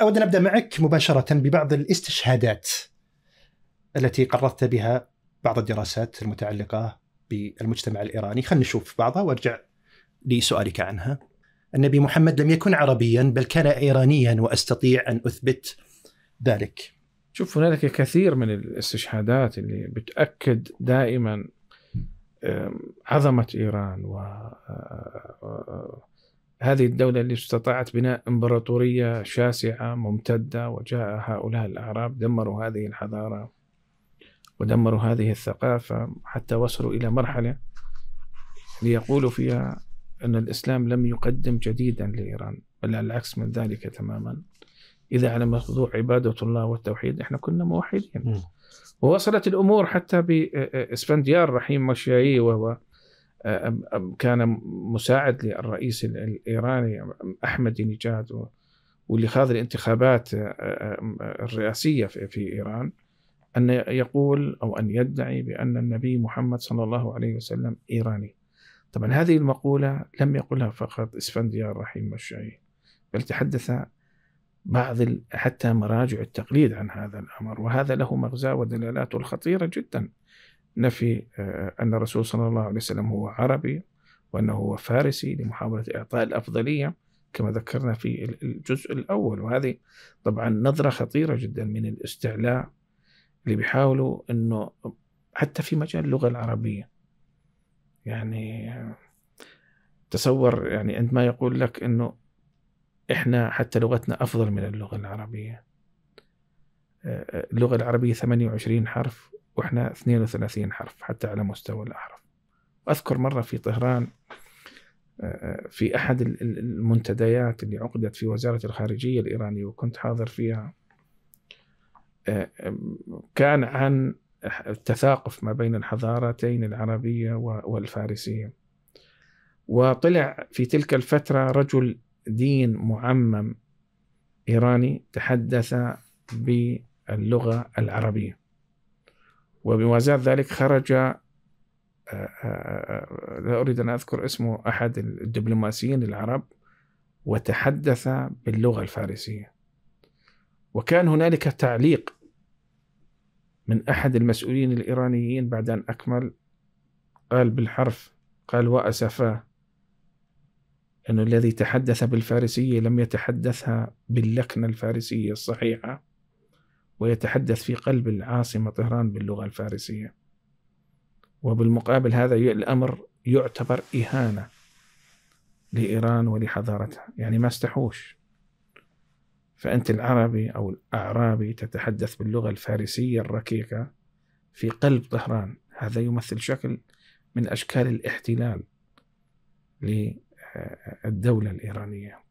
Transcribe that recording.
اود ان ابدا معك مباشره ببعض الاستشهادات التي قررت بها بعض الدراسات المتعلقه بالمجتمع الايراني، خلينا نشوف بعضها وارجع لسؤالك عنها. النبي محمد لم يكن عربيا بل كان ايرانيا واستطيع ان اثبت ذلك. شوف هنالك كثير من الاستشهادات اللي بتاكد دائما عظمه ايران و هذه الدولة اللي استطاعت بناء إمبراطورية شاسعة ممتدة وجاء هؤلاء الأعراب دمروا هذه الحضارة ودمروا هذه الثقافة حتى وصلوا إلى مرحلة ليقولوا فيها أن الإسلام لم يقدم جديدا لإيران بل العكس من ذلك تماما إذا على موضوع عبادة الله والتوحيد إحنا كنا موحدين ووصلت الأمور حتى بإسفنديار رحيم مشيائي وهو كان مساعد للرئيس الايراني احمد نجاد واللي خاض الانتخابات الرئاسيه في ايران ان يقول او ان يدعي بان النبي محمد صلى الله عليه وسلم ايراني. طبعا هذه المقوله لم يقلها فقط اسفنديار رحيم الشيعي بل تحدث بعض حتى مراجع التقليد عن هذا الامر وهذا له مغزاه ودلالاته الخطيره جدا نفي آه، أن الرسول صلى الله عليه وسلم هو عربي وأنه هو فارسي لمحاولة إعطاء الأفضلية كما ذكرنا في الجزء الأول وهذه طبعا نظرة خطيرة جدا من الاستعلاء اللي بيحاولوا أنه حتى في مجال اللغة العربية يعني آه، تصور يعني عندما يقول لك أنه إحنا حتى لغتنا أفضل من اللغة العربية آه، اللغة العربية 28 حرف واحنا 32 حرف حتى على مستوى الأحرف أذكر مرة في طهران آه، في أحد المنتديات اللي عقدت في وزارة الخارجية الإيرانية وكنت حاضر فيها آه، كان عن التثاقف ما بين الحضارتين العربية والفارسية وطلع في تلك الفترة رجل دين معمم إيراني تحدث باللغة العربية وبموازاة ذلك خرج آه، آه، آه، لا أريد أن أذكر اسمه أحد الدبلوماسيين العرب وتحدث باللغة الفارسية وكان هنالك تعليق من أحد المسؤولين الإيرانيين بعد أن أكمل قال بالحرف قال وأسفا أن الذي تحدث بالفارسية لم يتحدثها باللكنة الفارسية الصحيحة ويتحدث في قلب العاصمة طهران باللغة الفارسية وبالمقابل هذا الأمر يعتبر إهانة لإيران ولحضارتها يعني ما استحوش فأنت العربي أو الأعرابي تتحدث باللغة الفارسية الركيكة في قلب طهران هذا يمثل شكل من أشكال الاحتلال للدولة الإيرانية